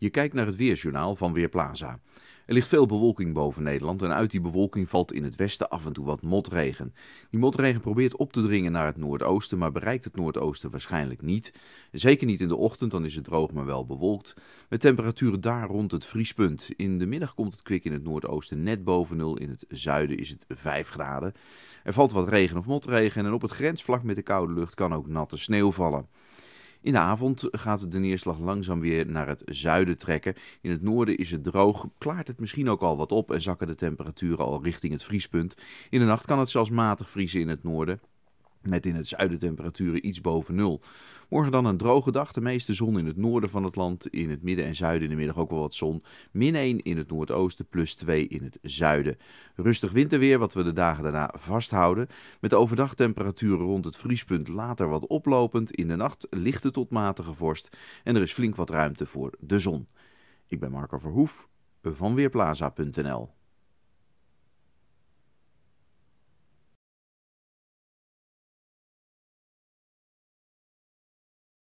Je kijkt naar het weerjournaal van Weerplaza. Er ligt veel bewolking boven Nederland en uit die bewolking valt in het westen af en toe wat motregen. Die motregen probeert op te dringen naar het noordoosten, maar bereikt het noordoosten waarschijnlijk niet. Zeker niet in de ochtend, dan is het droog maar wel bewolkt. Met temperaturen daar rond het vriespunt. In de middag komt het kwik in het noordoosten net boven nul, in het zuiden is het 5 graden. Er valt wat regen of motregen en op het grensvlak met de koude lucht kan ook natte sneeuw vallen. In de avond gaat de neerslag langzaam weer naar het zuiden trekken. In het noorden is het droog, klaart het misschien ook al wat op en zakken de temperaturen al richting het vriespunt. In de nacht kan het zelfs matig vriezen in het noorden. Met in het zuiden temperaturen iets boven nul. Morgen dan een droge dag. De meeste zon in het noorden van het land. In het midden en zuiden in de middag ook wel wat zon. Min 1 in het noordoosten, plus 2 in het zuiden. Rustig winterweer, wat we de dagen daarna vasthouden. Met overdag temperaturen rond het vriespunt later wat oplopend. In de nacht lichte tot matige vorst. En er is flink wat ruimte voor de zon. Ik ben Marco Verhoef van Weerplaza.nl